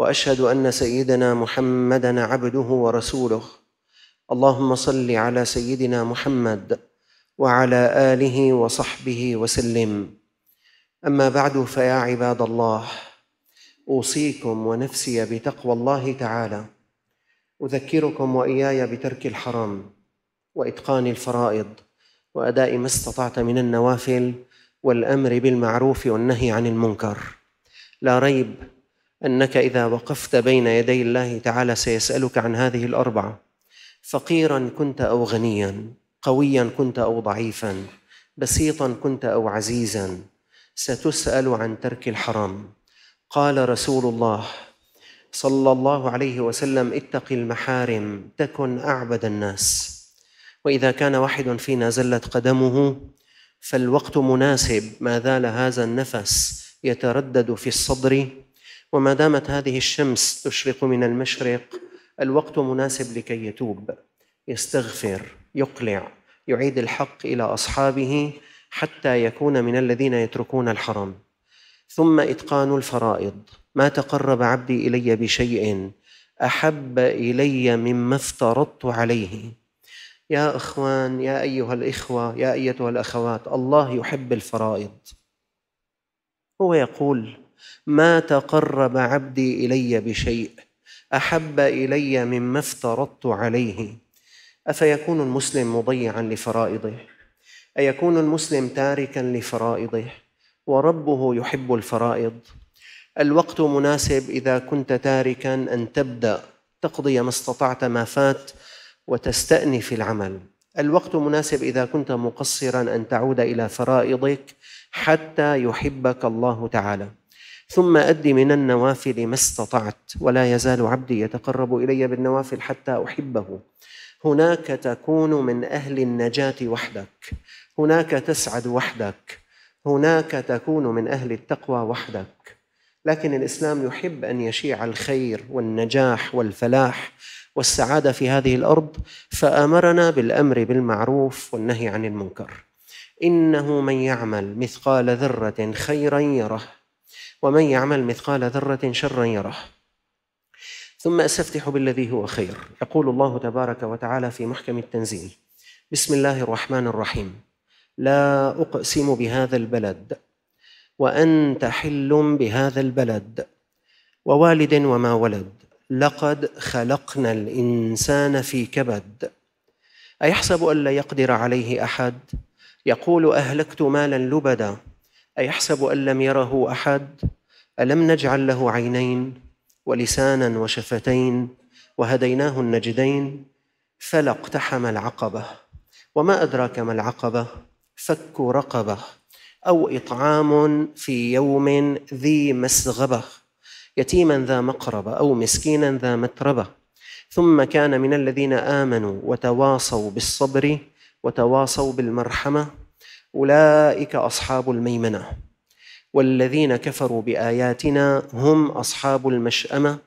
واشهد ان سيدنا محمدا عبده ورسوله اللهم صل على سيدنا محمد وعلى اله وصحبه وسلم اما بعد فيا عباد الله اوصيكم ونفسي بتقوى الله تعالى اذكركم واياي بترك الحرام واتقان الفرائض واداء ما استطعت من النوافل والامر بالمعروف والنهي عن المنكر لا ريب انك اذا وقفت بين يدي الله تعالى سيسالك عن هذه الاربعه فقيرا كنت او غنيا قويا كنت او ضعيفا بسيطا كنت او عزيزا ستسال عن ترك الحرام قال رسول الله صلى الله عليه وسلم اتق المحارم تكن اعبد الناس واذا كان واحد فينا زلت قدمه فالوقت مناسب ما زال هذا النفس يتردد في الصدر وما دامت هذه الشمس تشرق من المشرق الوقت مناسب لكي يتوب يستغفر يقلع يعيد الحق الى اصحابه حتى يكون من الذين يتركون الحرم ثم اتقان الفرائض ما تقرب عبدي الي بشيء احب الي مما افترضت عليه يا اخوان يا ايها الاخوه يا ايتها الاخوات الله يحب الفرائض هو يقول ما تقرب عبدي الي بشيء احب الي مما افترضت عليه افيكون المسلم مضيعا لفرائضه ايكون المسلم تاركا لفرائضه وربه يحب الفرائض الوقت مناسب اذا كنت تاركا ان تبدا تقضي ما استطعت ما فات وتستانف العمل الوقت مناسب اذا كنت مقصرا ان تعود الى فرائضك حتى يحبك الله تعالى ثم أد من النوافل ما استطعت ولا يزال عبدي يتقرب إلي بالنوافل حتى أحبه هناك تكون من أهل النجاة وحدك هناك تسعد وحدك هناك تكون من أهل التقوى وحدك لكن الإسلام يحب أن يشيع الخير والنجاح والفلاح والسعادة في هذه الأرض فأمرنا بالأمر بالمعروف والنهي عن المنكر إنه من يعمل مثقال ذرة خيرا يره ومن يعمل مثقال ذرة شرا يره ثم استفتح بالذي هو خير يقول الله تبارك وتعالى في محكم التنزيل بسم الله الرحمن الرحيم لا اقسم بهذا البلد وانت حل بهذا البلد ووالد وما ولد لقد خلقنا الانسان في كبد ايحسب ان لا يقدر عليه احد يقول اهلكت مالا لبدا أيحسب أن لم يره أحد ألم نجعل له عينين ولسانا وشفتين وهديناه النجدين فلا اقتحم العقبة وما أدراك ما العقبة فك رقبة أو إطعام في يوم ذي مسغبة يتيما ذا مقربة أو مسكينا ذا متربة ثم كان من الذين آمنوا وتواصوا بالصبر وتواصوا بالمرحمة أولئك أصحاب الميمنة والذين كفروا بآياتنا هم أصحاب المشأمة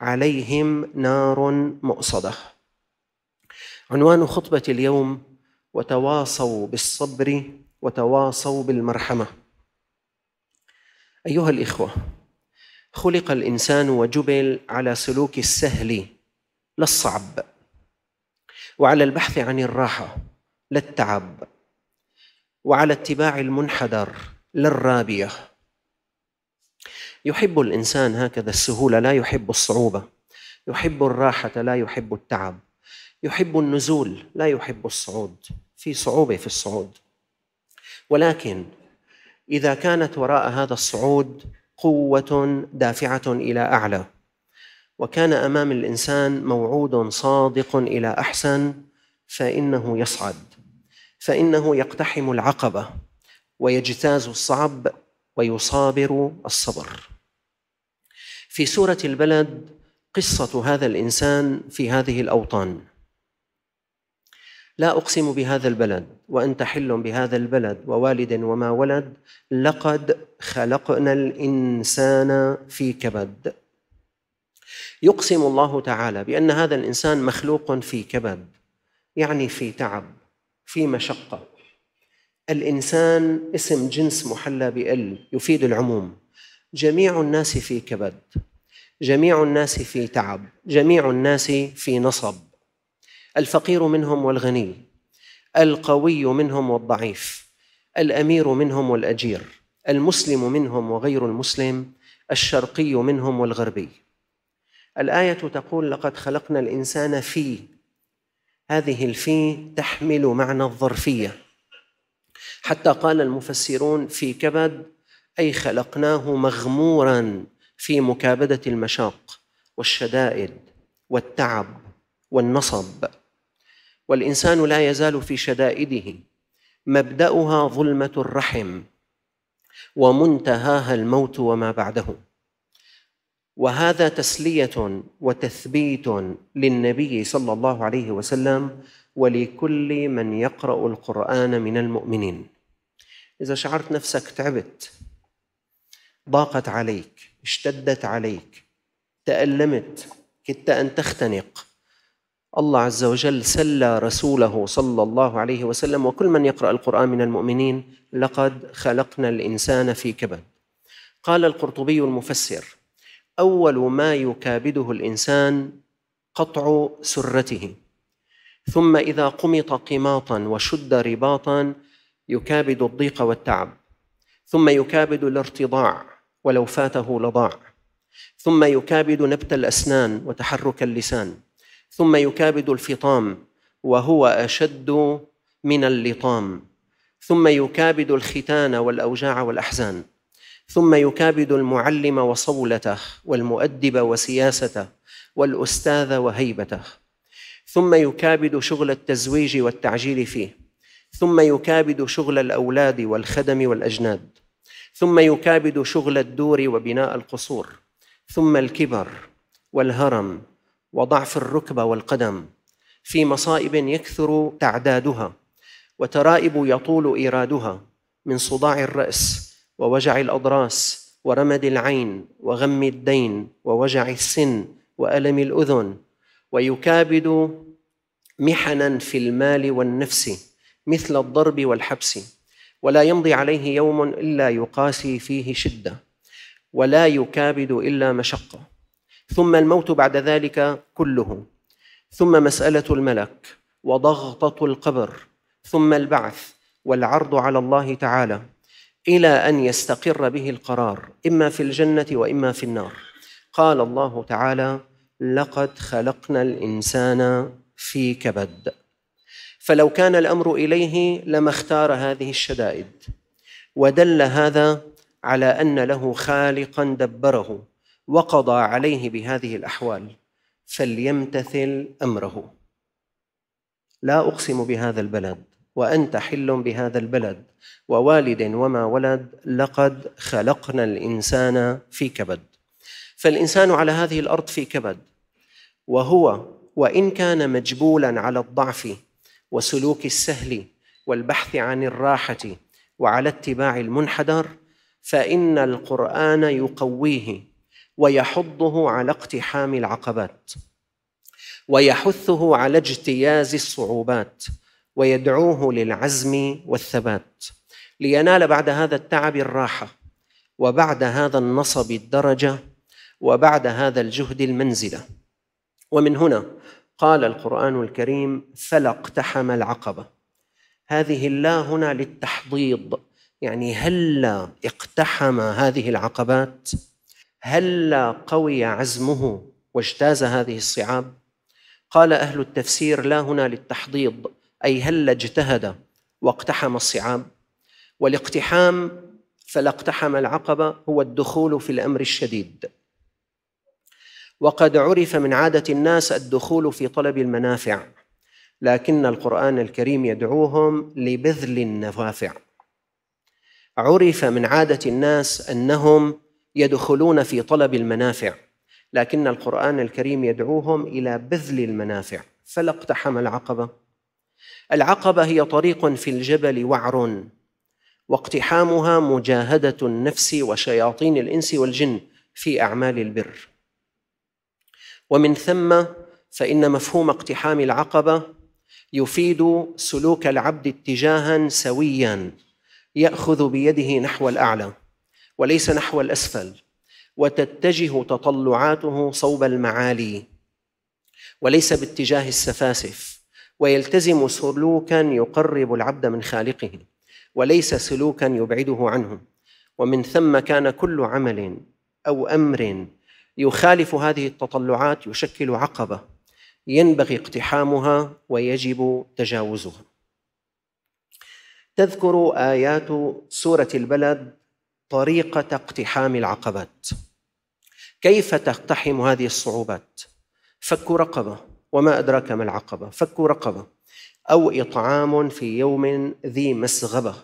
عليهم نار مؤصدة عنوان خطبة اليوم وتواصوا بالصبر وتواصوا بالمرحمة أيها الإخوة خلق الإنسان وجبل على سلوك السهل لا الصعب وعلى البحث عن الراحة لا التعب وعلى اتباع المنحدر للرابيه يحب الانسان هكذا السهوله لا يحب الصعوبه يحب الراحه لا يحب التعب يحب النزول لا يحب الصعود في صعوبه في الصعود ولكن اذا كانت وراء هذا الصعود قوه دافعه الى اعلى وكان امام الانسان موعود صادق الى احسن فانه يصعد فإنه يقتحم العقبة ويجتاز الصعب ويصابر الصبر في سورة البلد قصة هذا الإنسان في هذه الأوطان لا أقسم بهذا البلد وأنت حل بهذا البلد ووالد وما ولد لقد خلقنا الإنسان في كبد يقسم الله تعالى بأن هذا الإنسان مخلوق في كبد يعني في تعب في مشقة الإنسان اسم جنس محلى بال يفيد العموم جميع الناس في كبد جميع الناس في تعب جميع الناس في نصب الفقير منهم والغني القوي منهم والضعيف الامير منهم والاجير المسلم منهم وغير المسلم الشرقي منهم والغربي الايه تقول لقد خلقنا الانسان في هذه الفي تحمل معنى الظرفيه حتى قال المفسرون في كبد اي خلقناه مغمورا في مكابده المشاق والشدائد والتعب والنصب والانسان لا يزال في شدائده مبداها ظلمه الرحم ومنتهاها الموت وما بعده وهذا تسليه وتثبيت للنبي صلى الله عليه وسلم ولكل من يقرا القران من المؤمنين اذا شعرت نفسك تعبت ضاقت عليك اشتدت عليك تالمت كدت ان تختنق الله عز وجل سلى رسوله صلى الله عليه وسلم وكل من يقرا القران من المؤمنين لقد خلقنا الانسان في كبد قال القرطبي المفسر اول ما يكابده الانسان قطع سرته ثم اذا قمط قماطا وشد رباطا يكابد الضيق والتعب ثم يكابد الارتضاع ولو فاته لضاع ثم يكابد نبت الاسنان وتحرك اللسان ثم يكابد الفطام وهو اشد من اللطام ثم يكابد الختان والاوجاع والاحزان ثم يكابد المعلم وصولته والمؤدب وسياسته والاستاذ وهيبته ثم يكابد شغل التزويج والتعجيل فيه ثم يكابد شغل الاولاد والخدم والاجناد ثم يكابد شغل الدور وبناء القصور ثم الكبر والهرم وضعف الركبه والقدم في مصائب يكثر تعدادها وترائب يطول ايرادها من صداع الراس ووجع الأضراس ورمد العين وغم الدين ووجع السن وألم الأذن ويكابد محنا في المال والنفس مثل الضرب والحبس ولا يمضي عليه يوم إلا يقاسي فيه شدة ولا يكابد إلا مشقة ثم الموت بعد ذلك كله ثم مسألة الملك وضغطة القبر ثم البعث والعرض على الله تعالى الى ان يستقر به القرار اما في الجنه واما في النار قال الله تعالى لقد خلقنا الانسان في كبد فلو كان الامر اليه لما اختار هذه الشدائد ودل هذا على ان له خالقا دبره وقضى عليه بهذه الاحوال فليمتثل امره لا اقسم بهذا البلد وانت حل بهذا البلد ووالد وما ولد لقد خلقنا الانسان في كبد فالانسان على هذه الارض في كبد وهو وان كان مجبولا على الضعف وسلوك السهل والبحث عن الراحه وعلى اتباع المنحدر فان القران يقويه ويحضه على اقتحام العقبات ويحثه على اجتياز الصعوبات ويدعوه للعزم والثبات لينال بعد هذا التعب الراحه وبعد هذا النصب الدرجه وبعد هذا الجهد المنزله ومن هنا قال القران الكريم فلا اقتحم العقبه هذه اللا هنا للتحضيض يعني هلا هل اقتحم هذه العقبات هلا هل قوي عزمه واجتاز هذه الصعاب قال اهل التفسير لا هنا للتحضيض اي هل اجتهد واقتحم الصعاب والاقتحام فلا اقتحم العقبه هو الدخول في الامر الشديد وقد عرف من عاده الناس الدخول في طلب المنافع لكن القران الكريم يدعوهم لبذل النوافع عرف من عاده الناس انهم يدخلون في طلب المنافع لكن القران الكريم يدعوهم الى بذل المنافع فلا اقتحم العقبه العقبه هي طريق في الجبل وعر واقتحامها مجاهده النفس وشياطين الانس والجن في اعمال البر ومن ثم فان مفهوم اقتحام العقبه يفيد سلوك العبد اتجاها سويا ياخذ بيده نحو الاعلى وليس نحو الاسفل وتتجه تطلعاته صوب المعالي وليس باتجاه السفاسف ويلتزم سلوكا يقرب العبد من خالقه وليس سلوكا يبعده عنه ومن ثم كان كل عمل او امر يخالف هذه التطلعات يشكل عقبه ينبغي اقتحامها ويجب تجاوزها تذكر ايات سوره البلد طريقه اقتحام العقبات كيف تقتحم هذه الصعوبات فك رقبه وما أدراك ما العقبة فك رقبة أو إطعام في يوم ذي مسغبة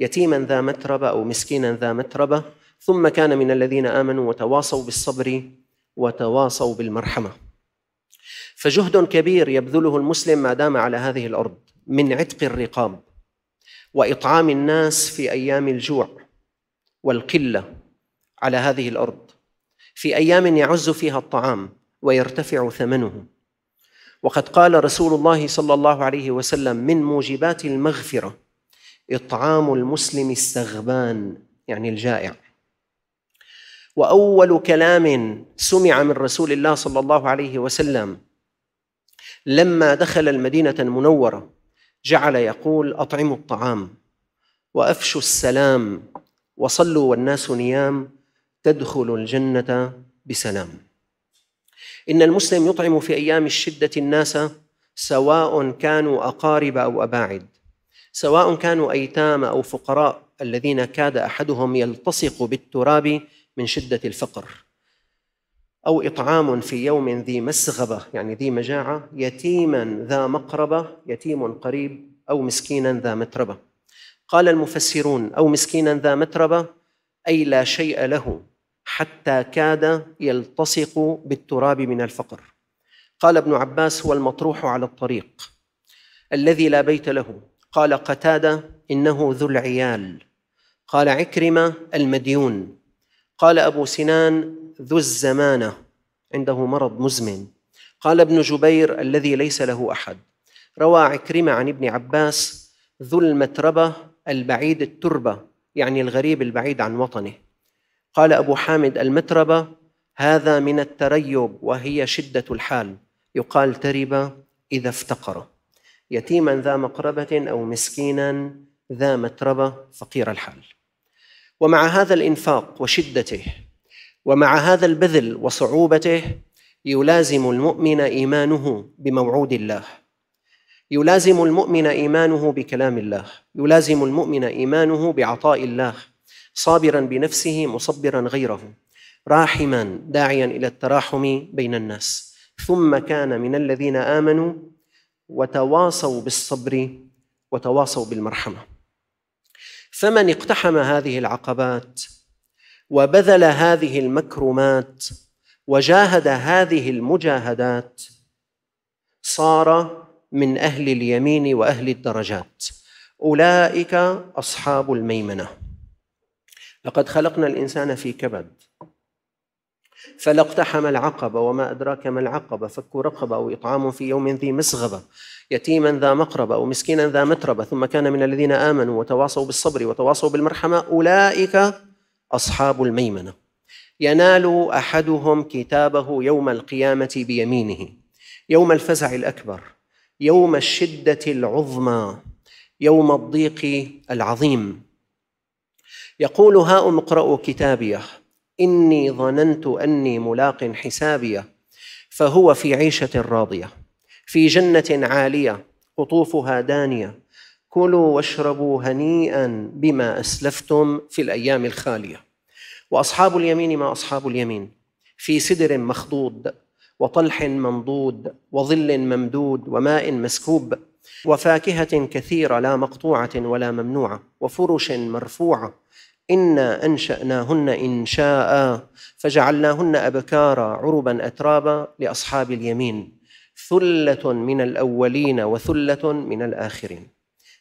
يتيما ذا متربة أو مسكينا ذا متربة ثم كان من الذين آمنوا وتواصوا بالصبر وتواصوا بالمرحمة فجهد كبير يبذله المسلم ما دام على هذه الأرض من عتق الرقاب وإطعام الناس في أيام الجوع والقلة على هذه الأرض في أيام يعز فيها الطعام ويرتفع ثمنه وقد قال رسول الله صلى الله عليه وسلم من موجبات المغفره اطعام المسلم السغبان يعني الجائع واول كلام سمع من رسول الله صلى الله عليه وسلم لما دخل المدينه المنوره جعل يقول اطعموا الطعام وافشوا السلام وصلوا والناس نيام تدخل الجنه بسلام إن المسلم يطعم في أيام الشدة الناس سواء كانوا أقارب أو أباعد سواء كانوا أيتام أو فقراء الذين كاد أحدهم يلتصق بالتراب من شدة الفقر أو إطعام في يوم ذي مسغبة يعني ذي مجاعة يتيما ذا مقربة يتيم قريب أو مسكينا ذا متربة قال المفسرون أو مسكينا ذا متربة أي لا شيء له حتى كاد يلتصق بالتراب من الفقر قال ابن عباس هو المطروح على الطريق الذي لا بيت له قال قتاده انه ذو العيال قال عكرمه المديون قال ابو سنان ذو الزمانه عنده مرض مزمن قال ابن جبير الذي ليس له احد روى عكرمه عن ابن عباس ذو المتربه البعيد التربه يعني الغريب البعيد عن وطنه قال أبو حامد المتربة هذا من التريب وهي شدة الحال يقال ترب إذا افتقر يتيما ذا مقربة أو مسكينا ذا متربة فقير الحال ومع هذا الإنفاق وشدته ومع هذا البذل وصعوبته يلازم المؤمن إيمانه بموعود الله يلازم المؤمن إيمانه بكلام الله يلازم المؤمن إيمانه بعطاء الله صابرا بنفسه مصبرا غيره راحما داعيا الى التراحم بين الناس ثم كان من الذين امنوا وتواصوا بالصبر وتواصوا بالمرحمه فمن اقتحم هذه العقبات وبذل هذه المكرمات وجاهد هذه المجاهدات صار من اهل اليمين واهل الدرجات اولئك اصحاب الميمنه لقد خلقنا الإنسان في كبد فلاقتحم العقبة وما أدراك ما العقبة فك رقبة أو إطعام في يوم ذي مسغبة يتيما ذا مقربة أو مسكينا ذا متربة ثم كان من الذين آمنوا وتواصوا بالصبر وتواصوا بالمرحمة أولئك أصحاب الميمنة ينال أحدهم كتابه يوم القيامة بيمينه يوم الفزع الأكبر يوم الشدة العظمى يوم الضيق العظيم يقول هاؤم اقرأ كتابيه إني ظننت أني ملاق حسابيه فهو في عيشة راضية في جنة عالية قطوفها دانية كلوا واشربوا هنيئا بما أسلفتم في الأيام الخالية وأصحاب اليمين ما أصحاب اليمين في سدر مخضود وطلح منضود وظل ممدود وماء مسكوب وفاكهة كثيرة لا مقطوعة ولا ممنوعة وفرش مرفوعة إنا أنشأناهن إن شاء فجعلناهن أبكارا عربا أترابا لأصحاب اليمين ثلة من الأولين وثلة من الآخرين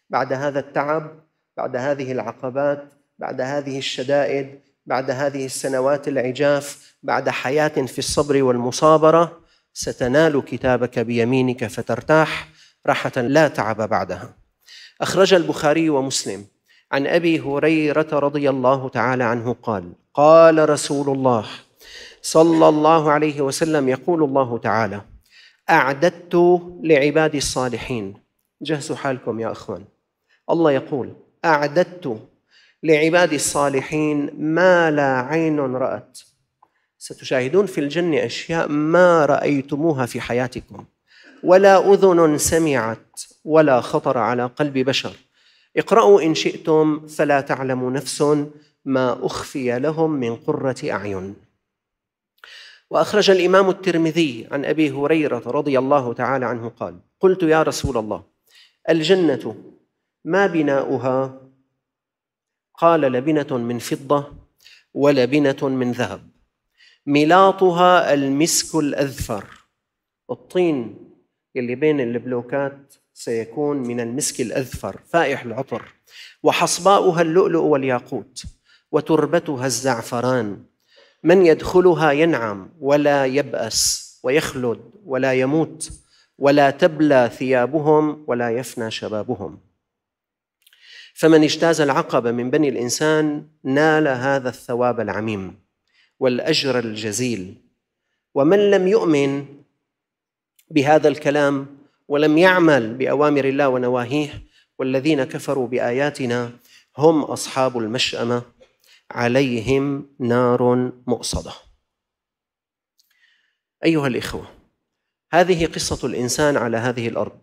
بعد هذا التعب بعد هذه العقبات بعد هذه الشدائد بعد هذه السنوات العجاف بعد حياة في الصبر والمصابرة ستنال كتابك بيمينك فترتاح راحة لا تعب بعدها أخرج البخاري ومسلم عن ابي هريره رضي الله تعالى عنه قال قال رسول الله صلى الله عليه وسلم يقول الله تعالى اعددت لعبادي الصالحين جهزوا حالكم يا اخوان الله يقول اعددت لعبادي الصالحين ما لا عين رات ستشاهدون في الجنه اشياء ما رايتموها في حياتكم ولا اذن سمعت ولا خطر على قلب بشر اقرأوا إن شئتم فلا تعلم نفس ما أخفي لهم من قرة أعين وأخرج الإمام الترمذي عن أبي هريرة رضي الله تعالى عنه قال قلت يا رسول الله الجنة ما بناؤها قال لبنة من فضة ولبنة من ذهب ملاطها المسك الأذفر الطين اللي بين البلوكات سيكون من المسك الأذفر فائح العطر وحصباؤها اللؤلؤ والياقوت وتربتها الزعفران من يدخلها ينعم ولا يبأس ويخلد ولا يموت ولا تبلى ثيابهم ولا يفنى شبابهم فمن اجتاز العقبة من بني الإنسان نال هذا الثواب العميم والأجر الجزيل ومن لم يؤمن بهذا الكلام ولم يعمل باوامر الله ونواهيه والذين كفروا باياتنا هم اصحاب المشامه عليهم نار مؤصده ايها الاخوه هذه قصه الانسان على هذه الارض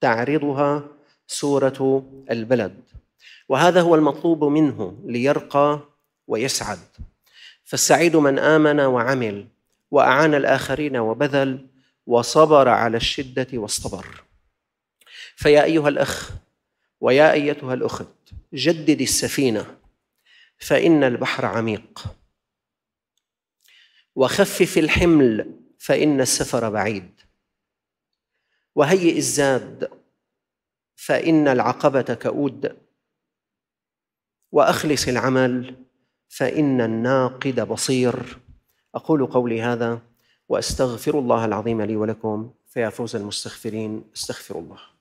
تعرضها سوره البلد وهذا هو المطلوب منه ليرقى ويسعد فالسعيد من امن وعمل واعان الاخرين وبذل وصبر على الشدة واصطبر فيا أيها الأخ ويا أيتها الأخت جدد السفينة فإن البحر عميق وخفف الحمل فإن السفر بعيد وهيئ الزاد فإن العقبة كؤود وأخلص العمل فإن الناقد بصير أقول قولي هذا واستغفر الله العظيم لي ولكم فيا فوز المستغفرين استغفر الله